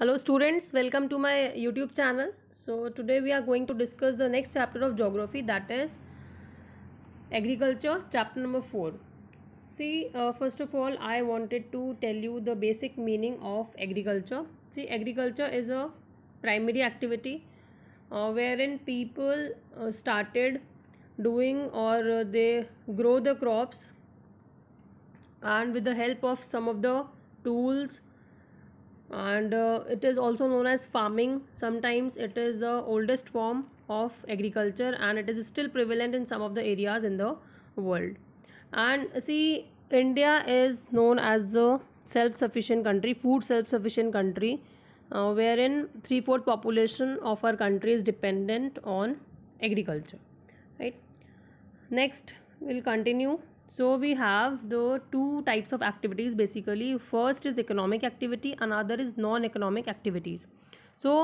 hello students welcome to my youtube channel so today we are going to discuss the next chapter of geography that is agriculture chapter number 4 see uh, first of all i wanted to tell you the basic meaning of agriculture see agriculture is a primary activity uh, wherein people uh, started doing or uh, they grow the crops and with the help of some of the tools and uh, it is also known as farming sometimes it is the oldest form of agriculture and it is still prevalent in some of the areas in the world and see india is known as the self sufficient country food self sufficient country uh, wherein three fourth population of our country is dependent on agriculture right next we'll continue so we have the two types of activities basically first is economic activity another is non economic activities so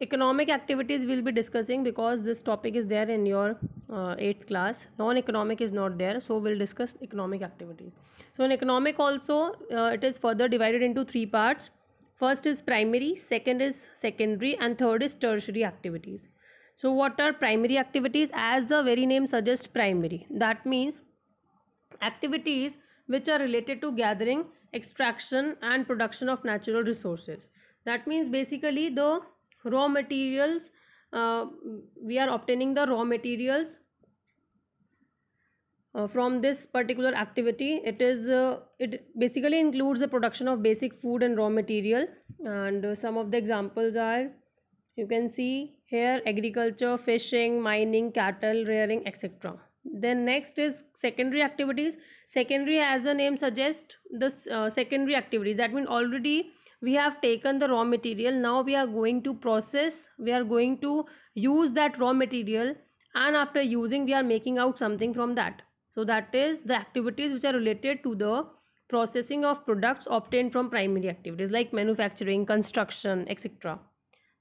economic activities we'll be discussing because this topic is there in your uh, eighth class non economic is not there so we'll discuss economic activities so in economic also uh, it is further divided into three parts first is primary second is secondary and third is tertiary activities so what are primary activities as the very name suggests primary that means activities which are related to gathering, extraction and production of natural resources. That means basically the raw materials, uh, we are obtaining the raw materials uh, from this particular activity. It is uh, it basically includes the production of basic food and raw material and some of the examples are you can see here agriculture, fishing, mining, cattle, rearing etc then next is secondary activities secondary as the name suggests the uh, secondary activities that means already we have taken the raw material now we are going to process we are going to use that raw material and after using we are making out something from that so that is the activities which are related to the processing of products obtained from primary activities like manufacturing construction etc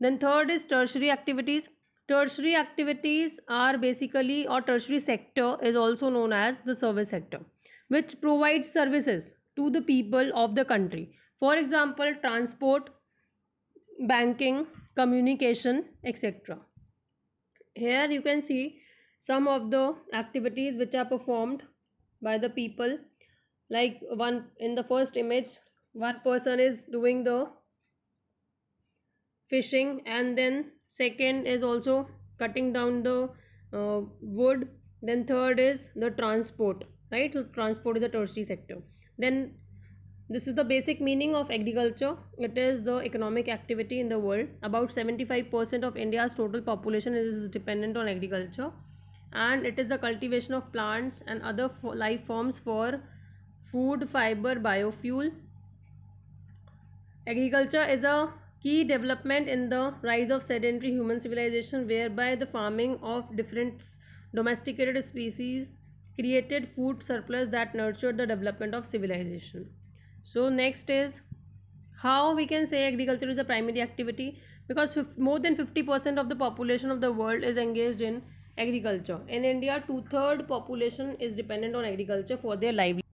then third is tertiary activities Tertiary activities are basically or tertiary sector is also known as the service sector which provides services to the people of the country. For example, transport, banking, communication, etc. Here you can see some of the activities which are performed by the people like one in the first image one person is doing the fishing and then second is also cutting down the uh, wood then third is the transport right so transport is a tertiary sector then this is the basic meaning of agriculture it is the economic activity in the world about 75% of india's total population is dependent on agriculture and it is the cultivation of plants and other life forms for food fiber biofuel agriculture is a key development in the rise of sedentary human civilization whereby the farming of different domesticated species created food surplus that nurtured the development of civilization so next is how we can say agriculture is a primary activity because more than 50% of the population of the world is engaged in agriculture in india two third population is dependent on agriculture for their livelihood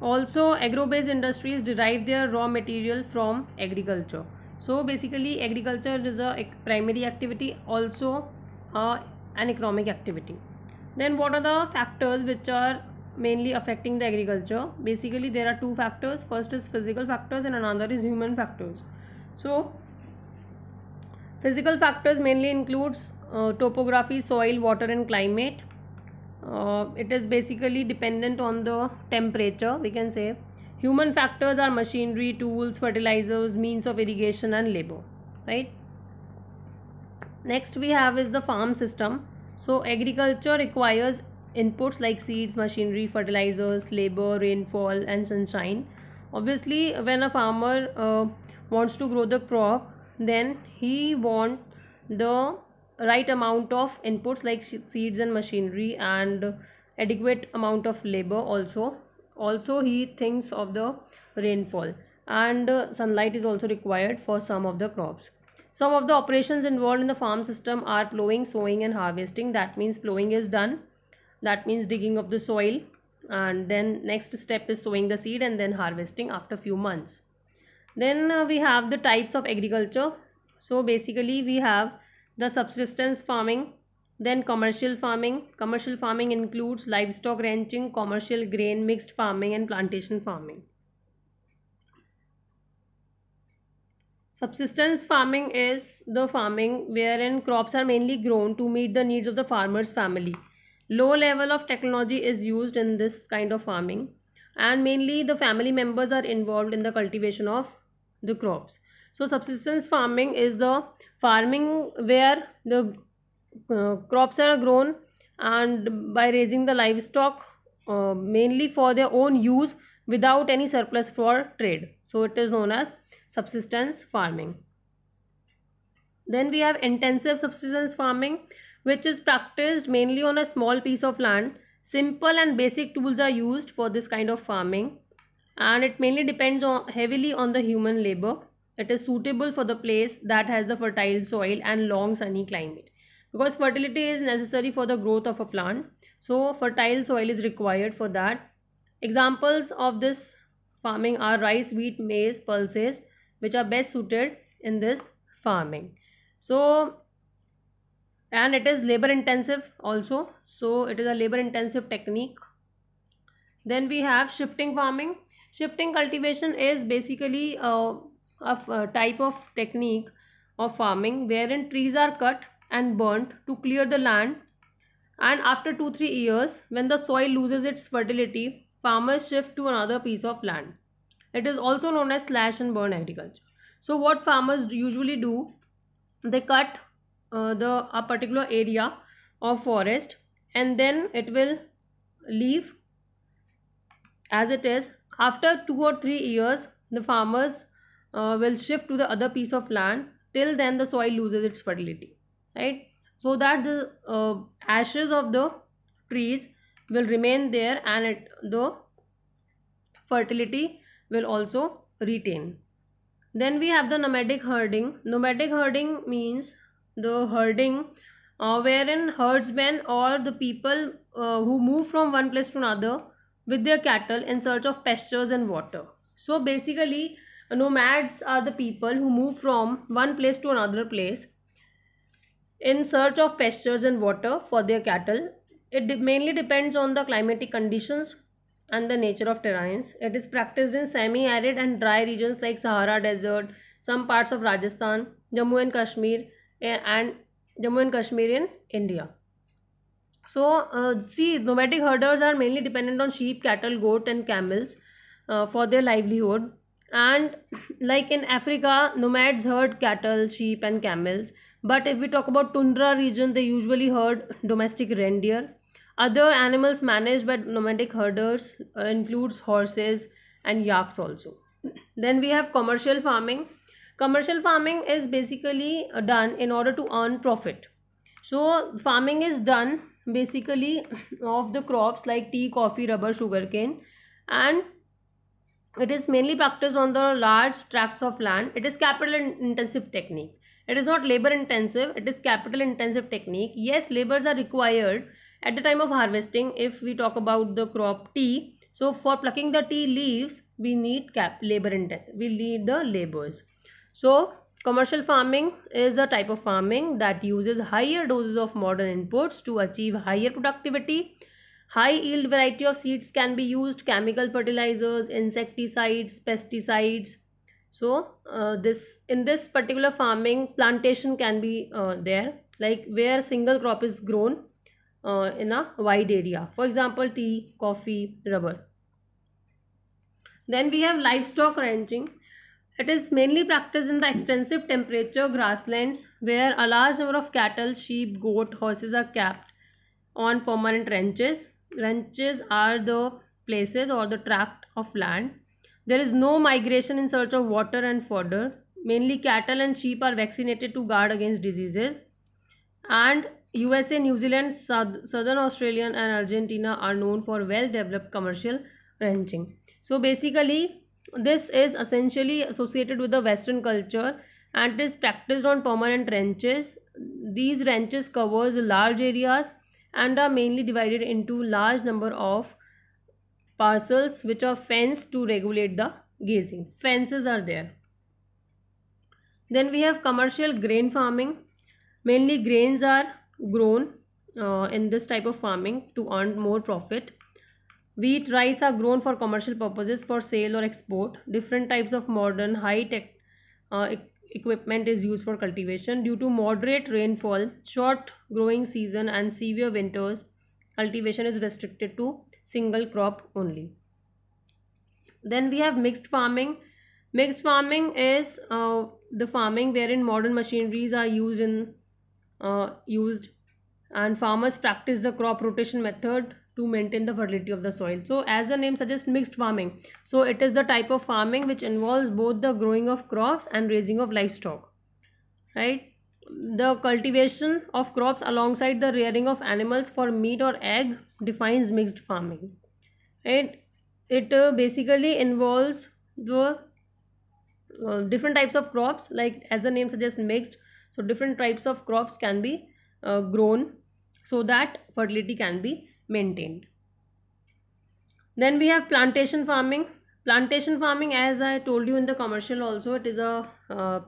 also agro-based industries derive their raw material from agriculture. So basically agriculture is a primary activity also uh, an economic activity. Then what are the factors which are mainly affecting the agriculture? Basically there are two factors. First is physical factors and another is human factors. So physical factors mainly includes uh, topography, soil, water and climate uh, it is basically dependent on the temperature we can say human factors are machinery tools fertilizers means of irrigation and labor right next we have is the farm system so agriculture requires inputs like seeds machinery fertilizers labor rainfall and sunshine obviously when a farmer uh, wants to grow the crop then he want the right amount of inputs like seeds and machinery and adequate amount of labor also also he thinks of the rainfall and uh, sunlight is also required for some of the crops some of the operations involved in the farm system are plowing sowing and harvesting that means plowing is done that means digging of the soil and then next step is sowing the seed and then harvesting after few months then uh, we have the types of agriculture so basically we have the subsistence farming then commercial farming commercial farming includes livestock ranching commercial grain mixed farming and plantation farming subsistence farming is the farming wherein crops are mainly grown to meet the needs of the farmer's family low level of technology is used in this kind of farming and mainly the family members are involved in the cultivation of the crops so subsistence farming is the farming where the uh, crops are grown and by raising the livestock uh, mainly for their own use without any surplus for trade so it is known as subsistence farming then we have intensive subsistence farming which is practiced mainly on a small piece of land simple and basic tools are used for this kind of farming and it mainly depends on heavily on the human labor that is suitable for the place that has the fertile soil and long sunny climate because fertility is necessary for the growth of a plant so fertile soil is required for that examples of this farming are rice wheat maize pulses which are best suited in this farming so and it is labor intensive also so it is a labor intensive technique then we have shifting farming shifting cultivation is basically uh, a uh, type of technique of farming wherein trees are cut and burnt to clear the land and after 2-3 years when the soil loses its fertility farmers shift to another piece of land. It is also known as slash and burn agriculture. So what farmers usually do, they cut uh, the a particular area of forest and then it will leave as it is. After two or three years, the farmers uh, will shift to the other piece of land till then the soil loses its fertility right so that the uh, ashes of the trees will remain there and it, the fertility will also retain then we have the nomadic herding nomadic herding means the herding uh, wherein herdsmen or the people uh, who move from one place to another with their cattle in search of pastures and water so basically nomads are the people who move from one place to another place in search of pastures and water for their cattle it de mainly depends on the climatic conditions and the nature of terrains it is practiced in semi arid and dry regions like sahara desert some parts of rajasthan jammu and kashmir eh, and jammu and kashmir in india so uh, see nomadic herders are mainly dependent on sheep cattle goat and camels uh, for their livelihood and like in africa nomads herd cattle sheep and camels but if we talk about tundra region they usually herd domestic reindeer other animals managed by nomadic herders uh, includes horses and yaks also then we have commercial farming commercial farming is basically uh, done in order to earn profit so farming is done basically of the crops like tea coffee rubber sugarcane and it is mainly practiced on the large tracts of land. It is capital intensive technique. It is not labor intensive. It is capital intensive technique. Yes, labors are required at the time of harvesting if we talk about the crop tea. So for plucking the tea leaves, we need cap labor we need the labors. So commercial farming is a type of farming that uses higher doses of modern inputs to achieve higher productivity High yield variety of seeds can be used chemical fertilizers, insecticides, pesticides. So uh, this in this particular farming plantation can be uh, there like where single crop is grown uh, in a wide area. For example tea, coffee, rubber. Then we have livestock ranching. It is mainly practiced in the extensive temperature grasslands where a large number of cattle, sheep, goat, horses are kept on permanent ranches ranches are the places or the tract of land. There is no migration in search of water and fodder. Mainly cattle and sheep are vaccinated to guard against diseases. And USA, New Zealand, Southern Australia and Argentina are known for well-developed commercial ranching. So basically, this is essentially associated with the Western culture and is practiced on permanent ranches. These ranches covers large areas and are mainly divided into large number of parcels which are fenced to regulate the grazing fences are there then we have commercial grain farming mainly grains are grown uh, in this type of farming to earn more profit wheat rice are grown for commercial purposes for sale or export different types of modern high tech uh, equipment is used for cultivation. Due to moderate rainfall, short growing season and severe winters, cultivation is restricted to single crop only. Then we have mixed farming. Mixed farming is uh, the farming wherein modern machineries are used in uh, used and farmers practice the crop rotation method to maintain the fertility of the soil. So as the name suggests mixed farming. So it is the type of farming which involves both the growing of crops and raising of livestock. Right. The cultivation of crops alongside the rearing of animals for meat or egg defines mixed farming. Right. It uh, basically involves the uh, different types of crops like as the name suggests mixed. So different types of crops can be uh, grown so that fertility can be maintained. Then we have plantation farming. Plantation farming as I told you in the commercial also it is a uh,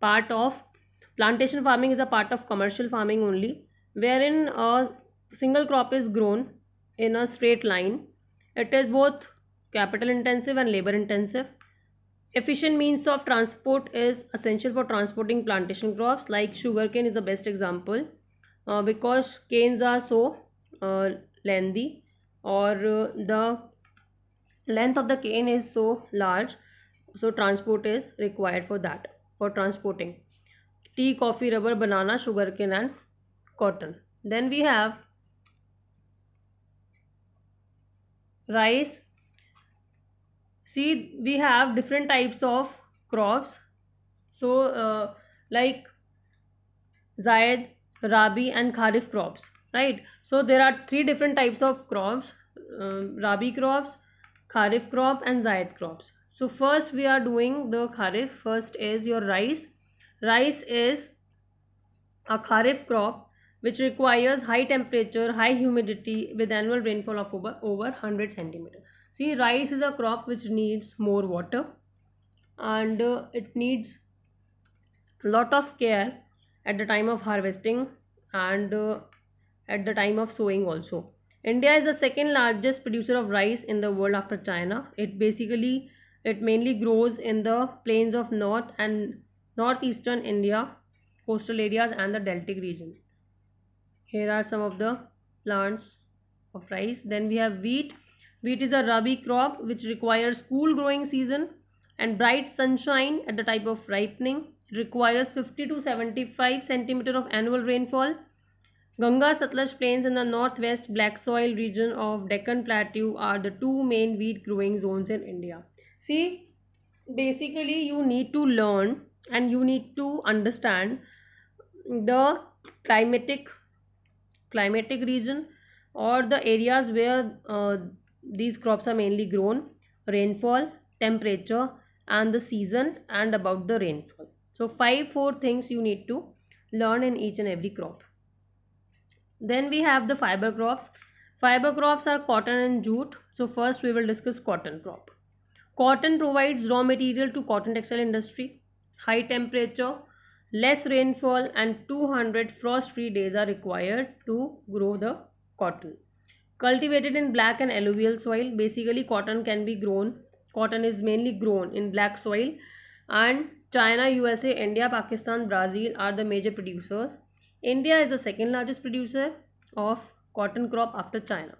part of plantation farming is a part of commercial farming only wherein a single crop is grown in a straight line. It is both capital intensive and labor intensive. Efficient means of transport is essential for transporting plantation crops like sugarcane is the best example uh, because canes are so uh, lengthy or the length of the cane is so large so transport is required for that for transporting tea coffee rubber banana sugarcane and cotton then we have rice see we have different types of crops so uh, like zayed rabi and kharif crops right so there are three different types of crops uh, rabi crops kharif crop and zaid crops so first we are doing the kharif first is your rice rice is a kharif crop which requires high temperature high humidity with annual rainfall of over, over 100 centimeter see rice is a crop which needs more water and uh, it needs lot of care at the time of harvesting and uh, at the time of sowing also. India is the second largest producer of rice in the world after China. It basically, it mainly grows in the plains of north and northeastern India, coastal areas and the deltic region. Here are some of the plants of rice. Then we have wheat. Wheat is a rabi crop which requires cool growing season and bright sunshine at the type of ripening. It requires 50 to 75 centimeter of annual rainfall Ganga Satluj plains in the northwest black soil region of Deccan Plateau are the two main wheat growing zones in India. See, basically you need to learn and you need to understand the climatic climatic region or the areas where uh, these crops are mainly grown, rainfall, temperature and the season and about the rainfall. So five, four things you need to learn in each and every crop then we have the fiber crops fiber crops are cotton and jute so first we will discuss cotton crop cotton provides raw material to cotton textile industry high temperature less rainfall and 200 frost free days are required to grow the cotton cultivated in black and alluvial soil basically cotton can be grown cotton is mainly grown in black soil and china usa india pakistan brazil are the major producers India is the second largest producer of cotton crop after China.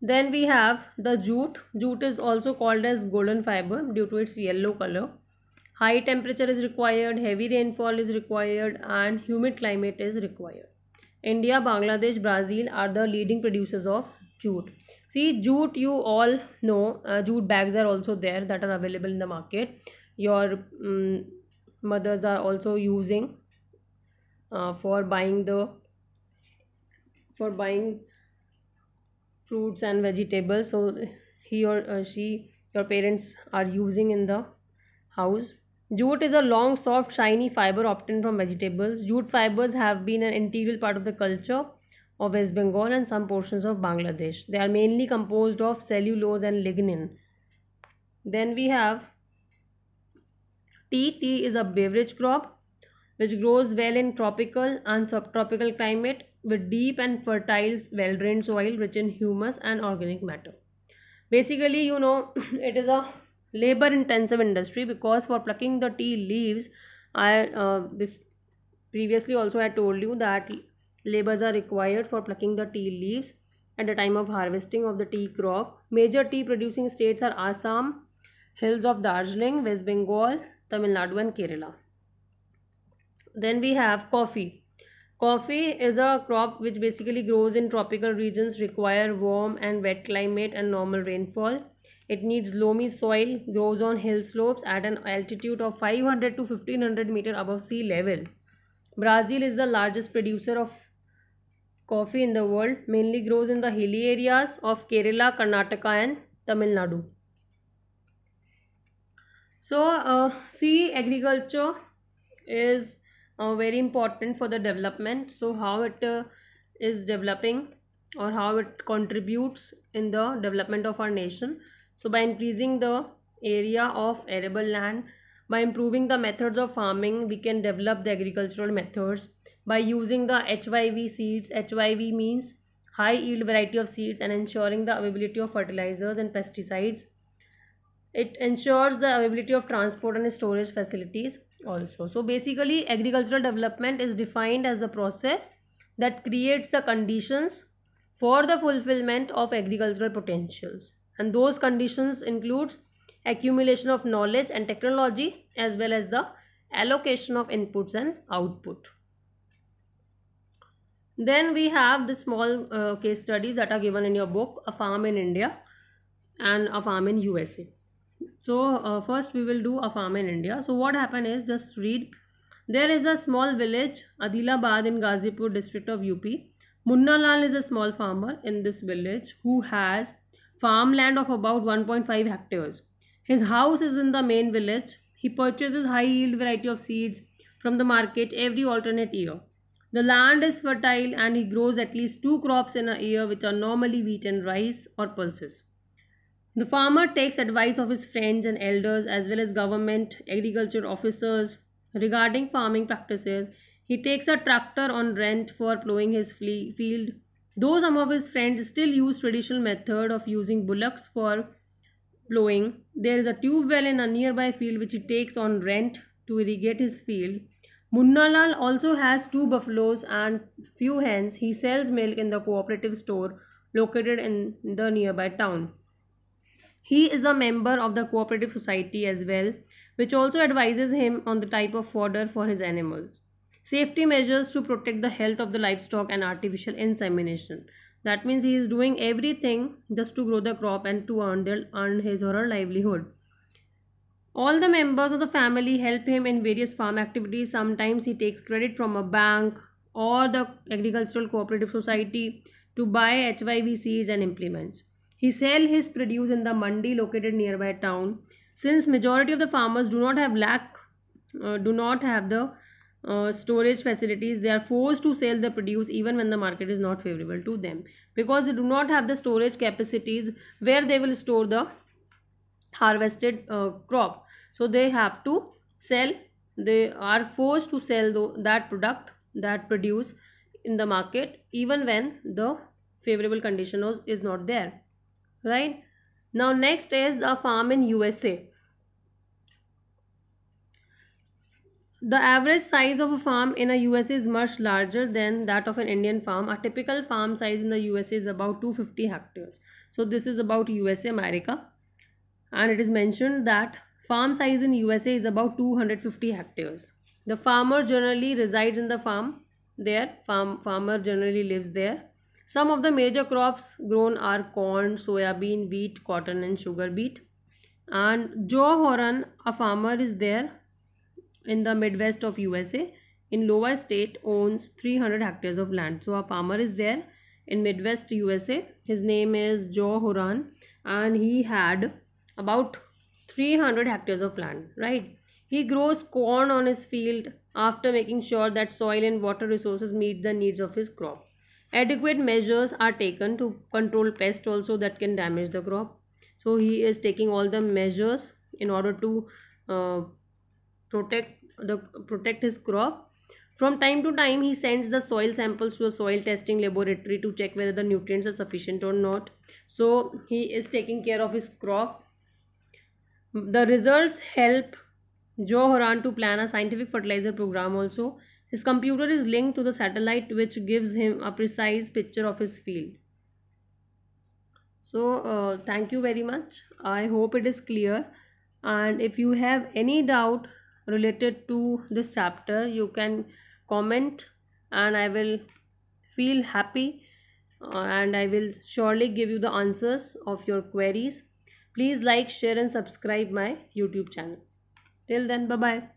Then we have the jute. Jute is also called as golden fiber due to its yellow color. High temperature is required, heavy rainfall is required and humid climate is required. India, Bangladesh, Brazil are the leading producers of jute. See jute you all know, uh, jute bags are also there that are available in the market. Your um, mothers are also using uh, for buying the for buying fruits and vegetables so he or uh, she your parents are using in the house jute is a long soft shiny fiber obtained from vegetables jute fibers have been an integral part of the culture of west bengal and some portions of bangladesh they are mainly composed of cellulose and lignin then we have tea tea is a beverage crop which grows well in tropical and subtropical climate with deep and fertile well-drained soil rich in humus and organic matter. Basically, you know, it is a labor intensive industry because for plucking the tea leaves, I uh, previously also I told you that labors are required for plucking the tea leaves at the time of harvesting of the tea crop. Major tea producing states are Assam, hills of Darjeeling, West Bengal, Tamil Nadu and Kerala then we have coffee coffee is a crop which basically grows in tropical regions require warm and wet climate and normal rainfall it needs loamy soil grows on hill slopes at an altitude of 500 to 1500 meter above sea level brazil is the largest producer of coffee in the world mainly grows in the hilly areas of kerala karnataka and tamil nadu so uh, sea agriculture is uh, very important for the development so how it uh, is developing or how it contributes in the development of our nation so by increasing the area of arable land by improving the methods of farming we can develop the agricultural methods by using the HYV seeds HYV means high yield variety of seeds and ensuring the availability of fertilizers and pesticides it ensures the availability of transport and storage facilities also. So basically agricultural development is defined as a process that creates the conditions for the fulfillment of agricultural potentials and those conditions includes accumulation of knowledge and technology as well as the allocation of inputs and output. Then we have the small uh, case studies that are given in your book, A Farm in India and A Farm in USA so uh, first we will do a farm in India. So what happened is just read. There is a small village Adilabad in Ghazipur district of UP. Munnalal is a small farmer in this village who has farmland of about 1.5 hectares. His house is in the main village. He purchases high yield variety of seeds from the market every alternate year. The land is fertile and he grows at least two crops in a year which are normally wheat and rice or pulses. The farmer takes advice of his friends and elders as well as government, agriculture officers regarding farming practices. He takes a tractor on rent for plowing his field. Though some of his friends still use traditional method of using bullocks for plowing, there is a tube well in a nearby field which he takes on rent to irrigate his field. Munnalal also has two buffaloes and few hens. He sells milk in the cooperative store located in the nearby town. He is a member of the cooperative society as well, which also advises him on the type of fodder for his animals. Safety measures to protect the health of the livestock and artificial insemination. That means he is doing everything just to grow the crop and to earn, earn his or her livelihood. All the members of the family help him in various farm activities. Sometimes he takes credit from a bank or the Agricultural Cooperative Society to buy HYVCs and implements. He sell his produce in the mandi located nearby town. Since majority of the farmers do not have lack, uh, do not have the uh, storage facilities, they are forced to sell the produce even when the market is not favorable to them because they do not have the storage capacities where they will store the harvested uh, crop. So they have to sell. They are forced to sell the, that product, that produce in the market even when the favorable condition is not there right now next is the farm in usa The average size of a farm in a US is much larger than that of an Indian farm. A typical farm size in the US is about 250 hectares. So this is about USA America. And it is mentioned that farm size in USA is about 250 hectares. The farmer generally resides in the farm there. Farm, farmer generally lives there. Some of the major crops grown are corn, soya bean, wheat, cotton and sugar beet. And Joe Horan, a farmer is there in the Midwest of USA. In Iowa state owns 300 hectares of land. So a farmer is there in Midwest USA. His name is Joe Horan and he had about 300 hectares of land, right? He grows corn on his field after making sure that soil and water resources meet the needs of his crop adequate measures are taken to control pests also that can damage the crop so he is taking all the measures in order to uh, protect the protect his crop from time to time he sends the soil samples to a soil testing laboratory to check whether the nutrients are sufficient or not so he is taking care of his crop the results help joe horan to plan a scientific fertilizer program also his computer is linked to the satellite which gives him a precise picture of his field. So uh, thank you very much. I hope it is clear and if you have any doubt related to this chapter you can comment and I will feel happy uh, and I will surely give you the answers of your queries. Please like, share and subscribe my YouTube channel. Till then, bye-bye.